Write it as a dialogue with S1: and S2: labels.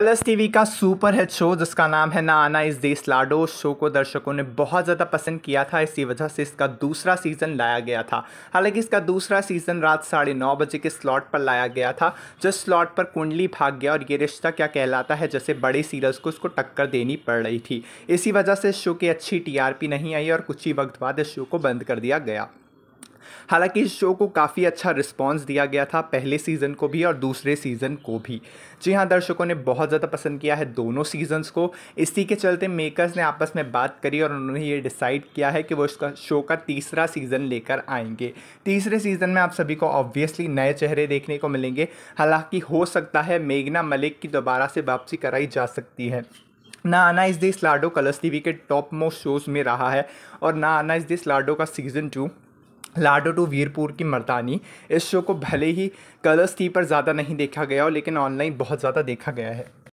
S1: colours TV का super hit show जिसका नाम है ना आना इस देश लाडो शो को दर्शकों ने बहुत ज़्यादा पसंद किया था इसी वजह से इसका दूसरा सीज़न लाया गया था हालांकि इसका दूसरा सीज़न रात साढ़े नौ बजे के स्लॉट पर लाया गया था जिस स्लॉट पर कुंडली भाग गया और ये रिश्ता क्या कहलाता है जैसे बड़े सीरियल्स को उसको टक्कर देनी पड़ रही थी इसी वजह से इस शो की अच्छी टी नहीं आई और कुछ ही वक्त बाद इस शो को बंद कर दिया गया हालांकि इस शो को काफ़ी अच्छा रिस्पॉन्स दिया गया था पहले सीज़न को भी और दूसरे सीज़न को भी जी हाँ दर्शकों ने बहुत ज़्यादा पसंद किया है दोनों सीजन्स को इसी के चलते मेकर्स ने आपस में बात करी और उन्होंने ये डिसाइड किया है कि वो इसका शो का तीसरा सीज़न लेकर आएंगे तीसरे सीज़न में आप सभी को ऑब्वियसली नए चेहरे देखने को मिलेंगे हालांकि हो सकता है मेघना मलिक की दोबारा से वापसी कराई जा सकती है ना आना इस दिस लाडो कलर्स टीवी के टॉप मोस्ट शोज़ में रहा है और ना आना इस दिस लाडो का season two Laado two Veerpur की मर्दानी इस शो को भले ही कलर्स थी पर ज़्यादा नहीं देखा गया हो लेकिन ऑनलाइन बहुत ज़्यादा देखा गया है